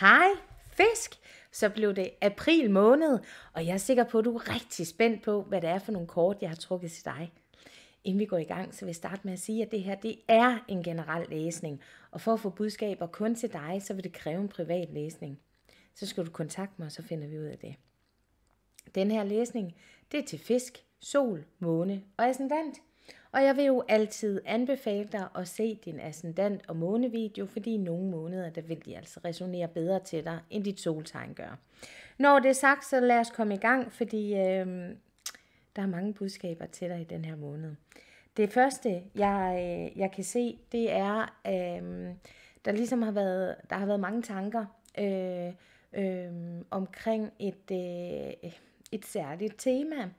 Hej fisk! Så blev det april måned, og jeg er sikker på, at du er rigtig spændt på, hvad det er for nogle kort, jeg har trukket til dig. Inden vi går i gang, så vil jeg starte med at sige, at det her det er en generel læsning, og for at få budskaber kun til dig, så vil det kræve en privat læsning. Så skal du kontakte mig, så finder vi ud af det. Den her læsning, det er til fisk, sol, måne og ascendant. Og jeg vil jo altid anbefale dig at se din ascendant og månevideo, fordi i nogle måneder, der vil de altså resonere bedre til dig, end dit soltegn gør. Når det er sagt, så lad os komme i gang, fordi øh, der er mange budskaber til dig i den her måned. Det første, jeg, øh, jeg kan se, det er, øh, der ligesom har været, der har været mange tanker øh, øh, omkring et, øh, et særligt tema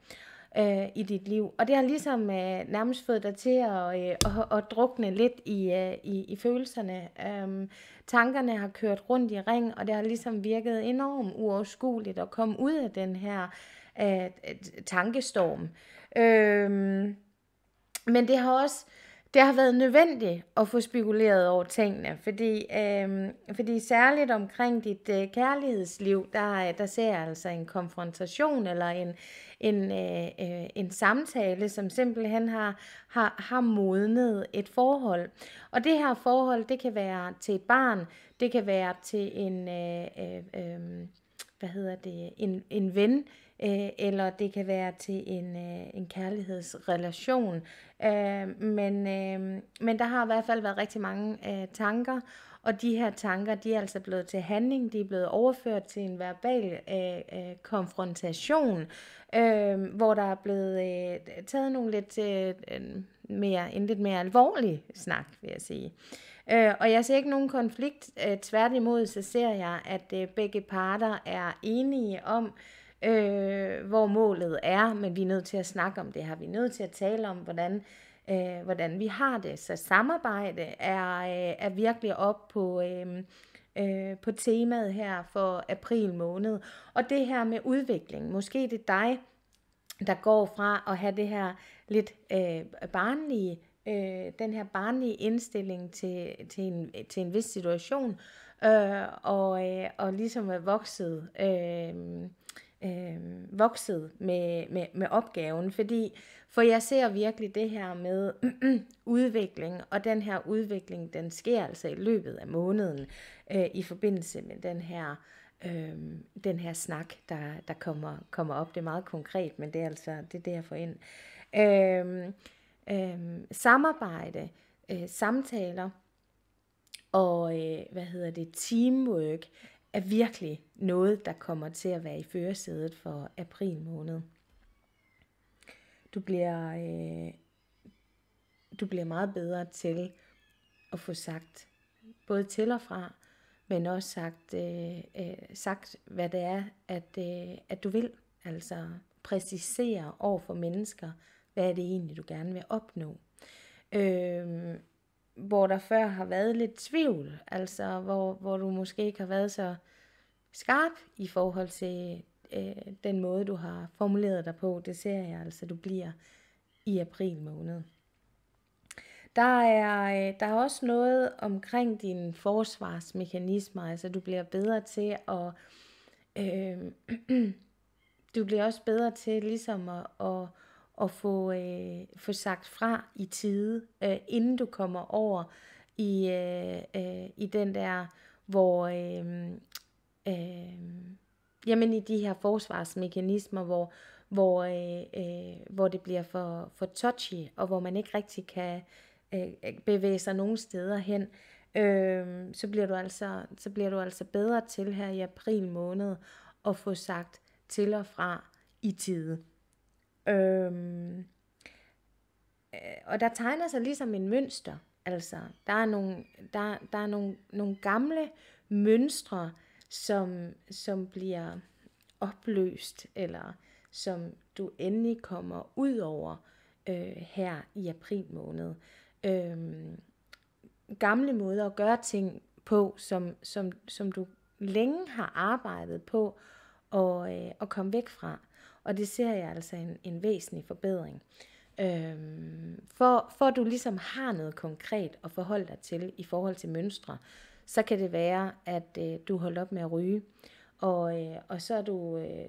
øh, i dit liv. Og det har ligesom øh, nærmest fået dig til at, øh, at, at drukne lidt i, øh, i, i følelserne. Øhm, tankerne har kørt rundt i ring, og det har ligesom virket enormt uoverskueligt at komme ud af den her øh, tankestorm. Øhm, men det har også øh, det har været nødvendigt at få spekuleret over tingene, fordi, øh, fordi særligt omkring dit øh, kærlighedsliv, der, øh, der ser jeg altså en konfrontation eller en, en, øh, øh, en samtale, som simpelthen har, har, har modnet et forhold. Og det her forhold, det kan være til et barn, det kan være til en... Øh, øh, øh, hvad hedder det, en, en ven, øh, eller det kan være til en, øh, en kærlighedsrelation. Øh, men, øh, men der har i hvert fald været rigtig mange øh, tanker, og de her tanker, de er altså blevet til handling, de er blevet overført til en verbal øh, øh, konfrontation, øh, hvor der er blevet øh, taget nogle lidt øh, mere, en lidt mere alvorlig snak, vil jeg sige. Øh, Øh, og jeg ser ikke nogen konflikt. Øh, tværtimod så ser jeg, at øh, begge parter er enige om, øh, hvor målet er, men vi er nødt til at snakke om det her. Vi er nødt til at tale om, hvordan, øh, hvordan vi har det. Så samarbejde er, øh, er virkelig op på... Øh, øh, på temaet her for april måned. Og det her med udvikling. Måske det er dig, der går fra at have det her lidt øh, barnlige øh, den her barnlige indstilling til, til, en, til en vis situation, øh, og, øh, og ligesom er vokset, øh, øh, vokset med, med, med opgaven. Fordi, for jeg ser virkelig det her med udvikling, og den her udvikling, den sker altså i løbet af måneden øh, i forbindelse med den her Øhm, den her snak, der, der kommer, kommer op. Det er meget konkret, men det er altså det, er det jeg får ind. Øhm, øh, samarbejde, øh, samtaler og øh, hvad hedder det, teamwork er virkelig noget, der kommer til at være i førersædet for april måned. Du bliver, øh, du bliver meget bedre til at få sagt både til og fra, men også sagt, øh, øh, sagt hvad det er, at, øh, at du vil. Altså præcisere over for mennesker, hvad er det egentlig, du gerne vil opnå. Øh, hvor der før har været lidt tvivl, altså hvor, hvor du måske ikke har været så skarp i forhold til øh, den måde, du har formuleret dig på. Det ser jeg altså, du bliver i april måned. Der er, øh, der er også noget omkring dine forsvarsmekanismer, altså du bliver bedre til at, øh, du bliver også bedre til ligesom at, at at få, øh, få sagt fra i tide, øh, inden du kommer over i, øh, øh, i den der, hvor... Øh, øh, jamen i de her forsvarsmekanismer, hvor, hvor, øh, øh, hvor det bliver for, for touchy, og hvor man ikke rigtig kan øh, bevæge sig nogen steder hen, øh, så, bliver du altså, så bliver du altså bedre til her i april måned at få sagt til og fra i tide. Øhm, og der tegner sig ligesom en mønster. Altså, der er nogle, der, der er nogle, nogle gamle mønstre, som, som bliver opløst, eller som du endelig kommer ud over øh, her i april måned. Øhm, gamle måder at gøre ting på, som, som, som du længe har arbejdet på og, øh, at komme væk fra. Og det ser jeg altså en, en væsentlig forbedring. Øhm, for, for du ligesom har noget konkret at forholde dig til i forhold til mønstre, så kan det være, at øh, du holder op med at ryge. Og, øh, og så er du, øh,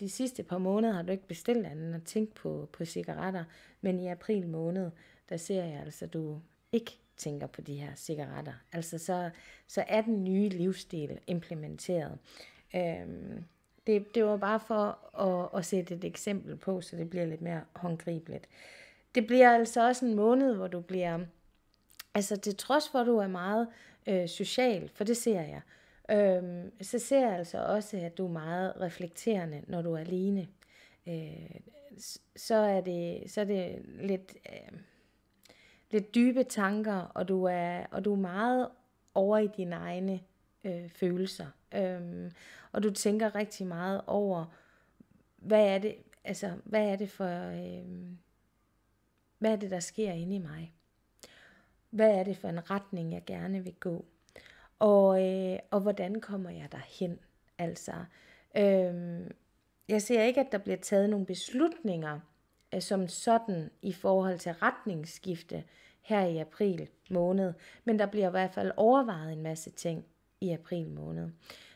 de sidste par måneder har du ikke bestilt andet end at tænke på, på cigaretter, men i april måned, der ser jeg altså, at du ikke tænker på de her cigaretter. Altså så, så er den nye livsstil implementeret. Øhm, det, det var bare for at, at sætte et eksempel på, så det bliver lidt mere håndgribeligt. Det bliver altså også en måned, hvor du bliver, altså til trods for, at du er meget øh, social, for det ser jeg, øh, så ser jeg altså også, at du er meget reflekterende, når du er alene. Øh, så, er det, så er det lidt, øh, lidt dybe tanker, og du, er, og du er meget over i dine egne øh, følelser. Øhm, og du tænker rigtig meget over, hvad er det, altså, hvad er det for, øh, hvad er det, der sker inde i mig? Hvad er det for en retning, jeg gerne vil gå? Og, øh, og hvordan kommer jeg derhen? Altså, øh, jeg ser ikke, at der bliver taget nogle beslutninger øh, som sådan i forhold til retningsskifte her i april måned, men der bliver i hvert fald overvejet en masse ting i april måned.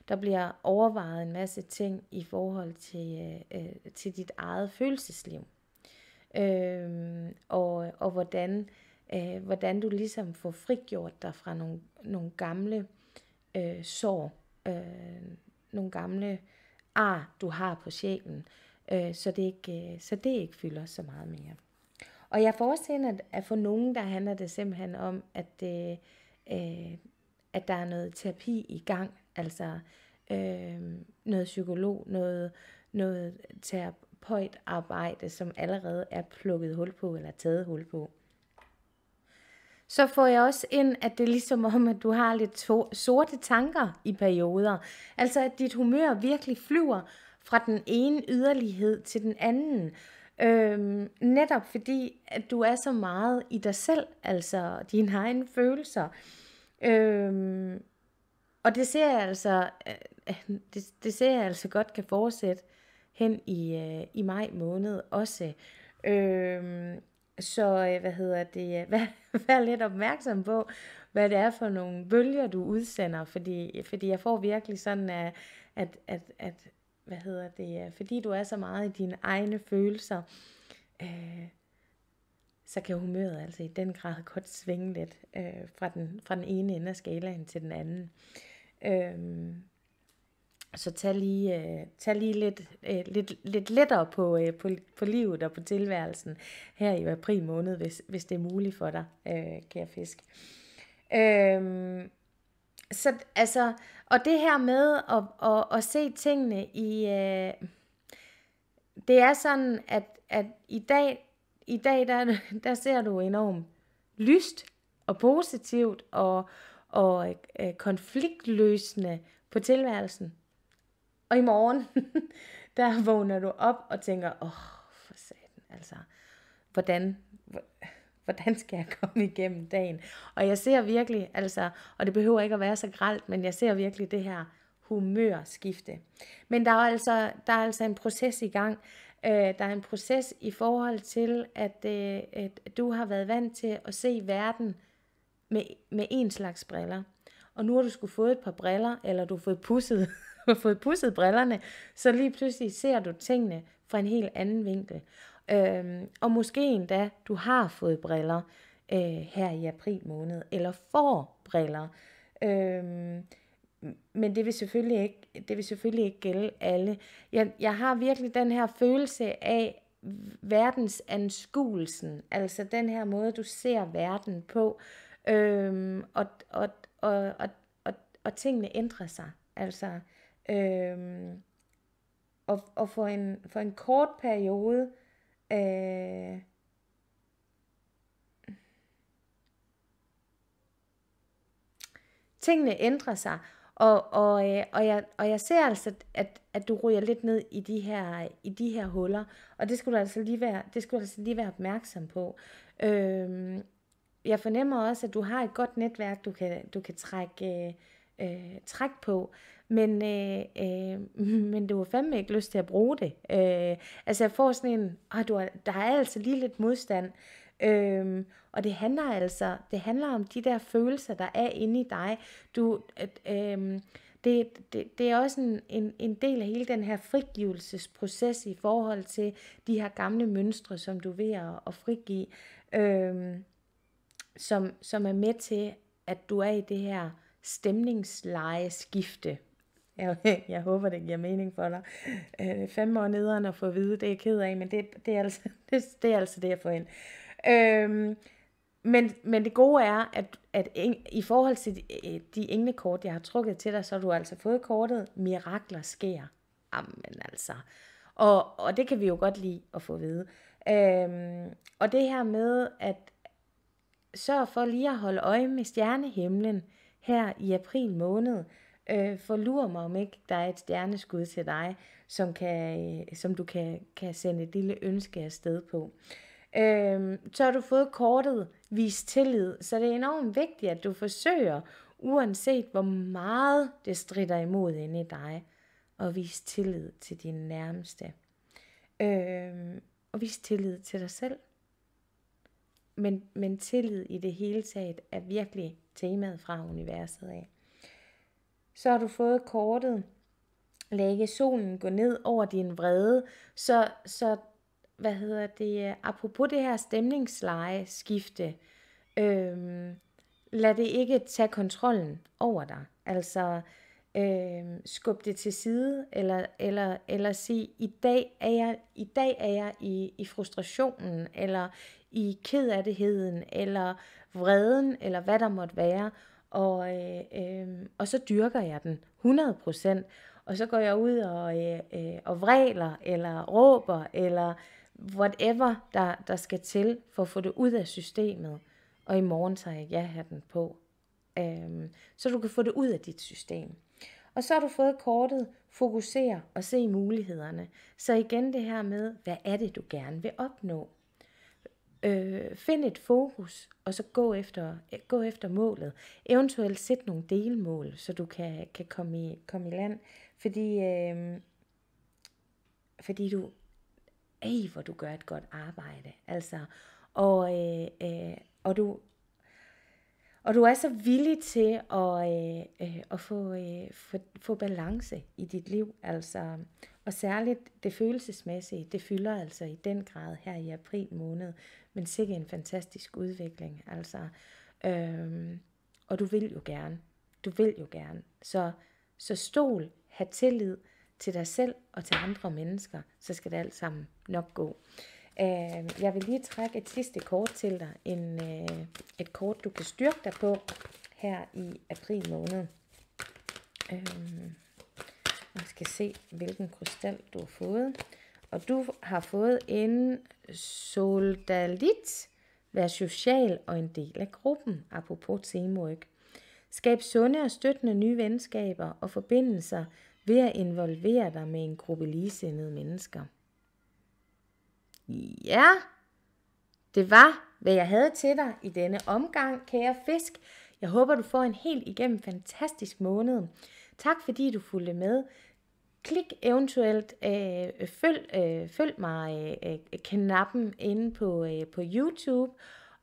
Der bliver overvejet en masse ting i forhold til, øh, øh til dit eget følelsesliv. Øh, og, og hvordan, øh, hvordan du ligesom får frigjort dig fra nogle, nogle gamle øh, sår, øh, nogle gamle ar, du har på sjælen, øh, så, det ikke, øh, så det ikke fylder så meget mere. Og jeg forestiller, at, at for nogen, der handler det simpelthen om, at det... øh, øh at der er noget terapi i gang, altså øh, noget psykolog, noget, noget terapeutarbejde, som allerede er plukket hul på eller taget hul på. Så får jeg også ind, at det er ligesom om, at du har lidt to- sorte tanker i perioder. Altså at dit humør virkelig flyver fra den ene yderlighed til den anden. Øhm, netop fordi, at du er så meget i dig selv, altså dine egne følelser. Øhm, og det ser jeg altså, øh, øh, det, det ser jeg altså godt kan fortsætte hen i, øh, i maj måned også. Øhm, så hvad hedder det, vær, vær lidt opmærksom på, hvad det er for nogle bølger, du udsender, fordi, fordi jeg får virkelig sådan, at, at, at, at hvad hedder det, fordi du er så meget i dine egne følelser, øh, så kan humøret altså i den grad godt svinge lidt øh, fra, den, fra den ene ende af skalaen til den anden. Øhm, så tag lige, øh, tag lige lidt, øh, lidt, lidt lettere på, øh, på, på livet og på tilværelsen her i april måned, hvis, hvis det er muligt for dig, øh, kære fisk. Øhm, så altså, og det her med at, at, at se tingene i... Øh, det er sådan, at, at i dag i dag, der, der ser du enormt lyst og positivt og, og øh, konfliktløsende på tilværelsen. Og i morgen, der vågner du op og tænker, åh, oh, for satan, altså, hvordan, hvordan skal jeg komme igennem dagen? Og jeg ser virkelig, altså, og det behøver ikke at være så gralt, men jeg ser virkelig det her humørskifte. Men der er altså, der er altså en proces i gang. Øh, der er en proces i forhold til, at, øh, at du har været vant til at se verden med, med en slags briller. Og nu har du skulle fået et par briller, eller du har fået pusset, fået pusset brillerne, så lige pludselig ser du tingene fra en helt anden vinkel. Øh, og måske endda, du har fået briller øh, her i april måned, eller får briller. Øh, men det vil selvfølgelig ikke, det vil selvfølgelig ikke gælde alle. Jeg, jeg har virkelig den her følelse af verdensanskuelsen, altså den her måde, du ser verden på, øhm, og, og, og, og, og, og tingene ændrer sig. Altså, øhm, og, og for, en, for en kort periode, øh, tingene ændrer sig, og, og, øh, og, jeg, og jeg ser altså, at, at du ryger lidt ned i de her, i de her huller, og det skulle du altså lige være, det skulle du altså lige være opmærksom på. Øhm, jeg fornemmer også, at du har et godt netværk, du kan, du kan trække, øh, øh trække på, men, øh, øh, men du har fandme ikke lyst til at bruge det. Øh, altså jeg får sådan en, du har, der er altså lige lidt modstand, Øhm, og det handler altså, det handler om de der følelser, der er inde i dig. Du, øhm, det, det, det er også en, en, en del af hele den her frigivelsesproces i forhold til de her gamle mønstre, som du er ved at, at frigive, øhm, som, som er med til, at du er i det her stemningsleje skifte. Jeg, jeg håber, det giver mening for dig. Øh, fem år nederen at få at vide, det er jeg ked af, men det, det, er, altså, det, det er altså det, jeg får ind. Øhm, men, men det gode er, at, at en, i forhold til de, øh, de englekort, jeg har trukket til dig, så har du altså fået kortet Mirakler sker. Amen altså. Og, og det kan vi jo godt lide at få at vide. Øhm, og det her med at sørge for lige at holde øje med stjernehimlen her i april måned. Øh, for lur mig, om ikke der er et stjerneskud til dig, som, kan, øh, som du kan, kan sende et lille ønske afsted på. Øh, Øh, så har du fået kortet vis tillid, så det er enormt vigtigt, at du forsøger, uanset hvor meget det strider imod inde i dig, at vise tillid til din nærmeste. Øh, og vise tillid til dig selv. Men, men tillid i det hele taget er virkelig temaet fra universet af. Så har du fået kortet, lægge solen gå ned over din vrede, så, så hvad hedder det, øh, apropos det her stemningsleje skifte, øhm, lad det ikke tage kontrollen over dig. Altså, øhm, skub det til side, eller, eller, eller sige, i dag er jeg, i, dag er jeg i, i frustrationen, eller i kedattigheden, eller vreden, eller hvad der måtte være, og, øh, øh, og så dyrker jeg den 100%, og så går jeg ud og, øh, øh, og vræler, eller råber, eller whatever, der, der skal til for at få det ud af systemet. Og i morgen tager jeg ja-hatten på. Øhm, så du kan få det ud af dit system. Og så har du fået kortet, fokusere og se mulighederne. Så igen det her med, hvad er det, du gerne vil opnå? Øh, find et fokus, og så gå efter, gå efter målet. Eventuelt sæt nogle delmål, så du kan, kan komme, i, komme i land. Fordi, øh, fordi du, ej, hvor du gør et godt arbejde. Altså, og, øh, øh, og du, og du er så villig til at, øh, øh, at få, øh, få, få balance i dit liv. Altså, og særligt det følelsesmæssige, det fylder altså i den grad her i april måned. Men sikkert en fantastisk udvikling. Altså, øh, og du vil jo gerne. Du vil jo gerne. Så, så stol, have tillid, til dig selv og til andre mennesker, så skal det alt sammen nok gå. Øh, jeg vil lige trække et sidste kort til dig. En, øh, et kort, du kan styrke dig på her i april måned. Øh, jeg skal se, hvilken krystal du har fået. Og du har fået en soldalit. Vær social og en del af gruppen, apropos teamwork. Skab sunde og støttende nye venskaber og forbindelser, ved at involvere dig med en gruppe ligesindede mennesker. Ja, det var, hvad jeg havde til dig i denne omgang, kære fisk. Jeg håber, du får en helt igennem fantastisk måned. Tak fordi du fulgte med. Klik eventuelt, øh, følg, øh, følg mig øh, øh knappen inde på, øh, på YouTube.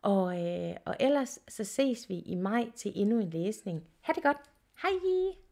Og, øh, og ellers så ses vi i maj til endnu en læsning. Ha' det godt. Hej!